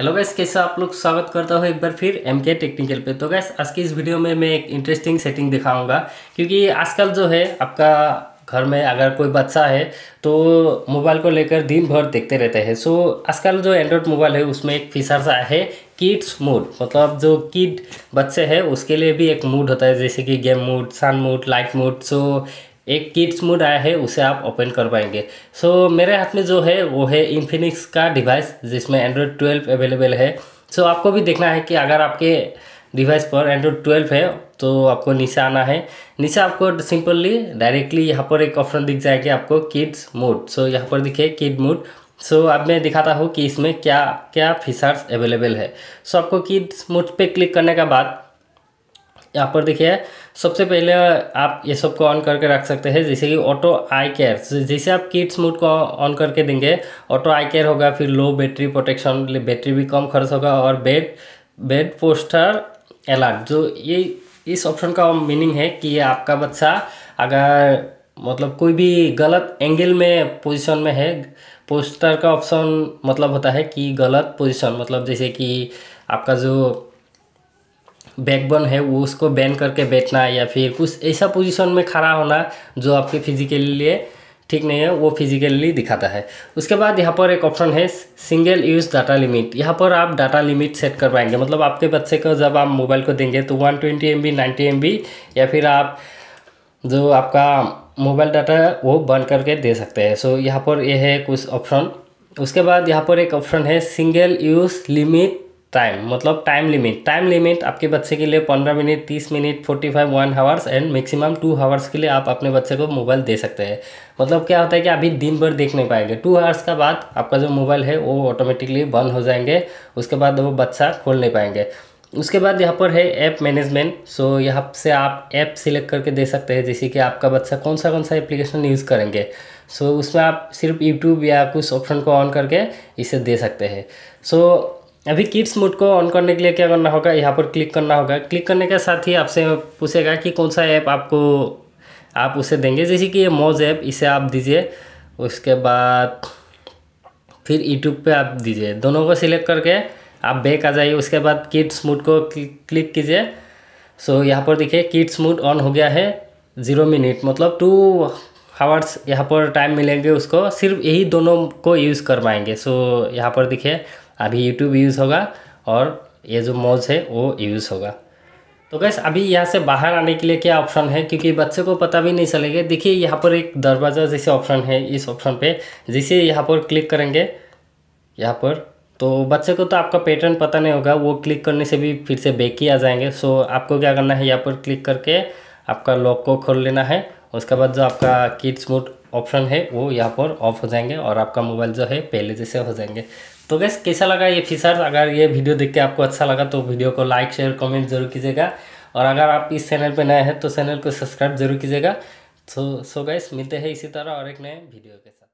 hello guys कैसा आप लोग स्वागत करता हूँ एक बार फिर एम के टेक्निकल पे तो गैस आज की इस वीडियो में मैं एक इंटरेस्टिंग सेटिंग दिखाऊंगा क्योंकि आजकल जो है आपका घर में अगर कोई बच्चा है तो मोबाइल को लेकर दिन भर देखते रहते हैं सो आजकल जो एंड्रॉयड मोबाइल है उसमें एक फीचर्स सा है किड्स मूड मतलब जो किड बच्चे हैं उसके लिए भी एक मूड होता है जैसे कि game mode sun mode light mode so एक किड्स मोड आया है उसे आप ओपन कर पाएंगे सो so, मेरे हाथ में जो है वो है इन्फिनिक्स का डिवाइस जिसमें एंड्रॉयड ट्वेल्व अवेलेबल है सो so, आपको भी देखना है कि अगर आपके डिवाइस पर एंड्रॉयड ट्वेल्व है तो आपको नीचे आना है नीचे आपको सिंपली डायरेक्टली यहाँ पर एक ऑप्शन दिख जाएगा आपको किड्स मूड सो यहाँ पर दिखे किड मूड सो so, अब मैं दिखाता हूँ कि इसमें क्या क्या फीचर्स अवेलेबल है सो so, आपको किड्स मूड पे क्लिक करने के बाद यहाँ पर देखिए सबसे पहले आप ये सब को ऑन करके रख सकते हैं जैसे कि ऑटो आई केयर जैसे आप किड्स मोड को ऑन करके देंगे ऑटो आई केयर होगा फिर लो बैटरी प्रोटेक्शन बैटरी भी कम खर्च होगा और बेड बेड पोस्टर अलर्ट जो ये इस ऑप्शन का मीनिंग है कि आपका बच्चा अगर मतलब कोई भी गलत एंगल में पोजिशन में है पोस्टर का ऑप्शन मतलब होता है कि गलत पोजिशन मतलब जैसे कि आपका जो बैकबोन है वो उसको बैन करके बैठना या फिर कुछ ऐसा पोजीशन में खड़ा होना जो आपके फिजिकली लिए ठीक नहीं है वो फिजिकली दिखाता है उसके बाद यहाँ पर एक ऑप्शन है सिंगल यूज़ डाटा लिमिट यहाँ पर आप डाटा लिमिट सेट कर पाएंगे मतलब आपके बच्चे को जब आप मोबाइल को देंगे तो वन ट्वेंटी एम बी नाइन्टी एम बी या फिर आप जो आपका मोबाइल डाटा है वो बंद करके दे सकते हैं सो so, यहाँ पर ये यह है कुछ ऑप्शन उसके बाद यहाँ पर एक ऑप्शन है सिंगल यूज़ लिमिट टाइम मतलब टाइम लिमिट टाइम लिमिट आपके बच्चे के लिए पंद्रह मिनट तीस minute forty five one hours and maximum two hours के लिए आप अपने बच्चे को मोबाइल दे सकते हैं मतलब क्या होता है कि अभी दिन भर देख नहीं पाएंगे टू हावर्स का बाद आपका जो मोबाइल है वो ऑटोमेटिकली बंद हो जाएंगे उसके बाद वो बच्चा खोल नहीं पाएंगे उसके बाद यहाँ पर है ऐप मैनेजमेंट सो यहाँ से आप ऐप सिलेक्ट करके दे सकते हैं जैसे कि आपका बच्चा कौन सा कौन सा एप्लीकेशन यूज़ करेंगे सो so, उसमें आप सिर्फ यूट्यूब या कुछ ऑप्शन को ऑन करके इसे दे सकते हैं सो so, अभी किड्स मोड को ऑन करने के लिए क्या करना होगा यहाँ पर क्लिक करना होगा क्लिक करने के साथ ही आपसे पूछेगा कि कौन सा ऐप आपको आप उसे देंगे जैसे कि ये मोज ऐप इसे आप दीजिए उसके बाद फिर यूट्यूब पे आप दीजिए दोनों को सिलेक्ट करके आप बैक आ जाइए उसके बाद किड्स मूड को क्लिक कीजिए सो so, यहाँ पर देखिए किड्स मूड ऑन हो गया है ज़ीरो मिनट मतलब टू हावर्स यहाँ पर टाइम मिलेंगे उसको सिर्फ यही दोनों को यूज़ कर पाएंगे सो so, यहाँ पर देखिए अभी यूट्यूब यूज़ होगा और ये जो मौज है वो यूज़ होगा तो गैस अभी यहाँ से बाहर आने के लिए क्या ऑप्शन है क्योंकि बच्चे को पता भी नहीं चलेगा देखिए यहाँ पर एक दरवाज़ा जैसे ऑप्शन है इस ऑप्शन पे जिसे यहाँ पर क्लिक करेंगे यहाँ पर तो बच्चे को तो आपका पैटर्न पता नहीं होगा वो क्लिक करने से भी फिर से बेक ही आ जाएंगे सो आपको क्या करना है यहाँ पर क्लिक करके आपका लॉक को खोल लेना है उसके बाद जो आपका किड्स मूड ऑप्शन है वो यहाँ पर ऑफ हो जाएंगे और आपका मोबाइल जो है पहले जैसे हो जाएंगे तो गैस कैसा लगा ये फीचर अगर ये वीडियो देख के आपको अच्छा लगा तो वीडियो को लाइक शेयर कमेंट जरूर कीजिएगा और अगर आप इस चैनल पर नए हैं तो चैनल को सब्सक्राइब जरूर कीजिएगा तो सो गैस मिलते हैं इसी तरह और एक नए वीडियो के साथ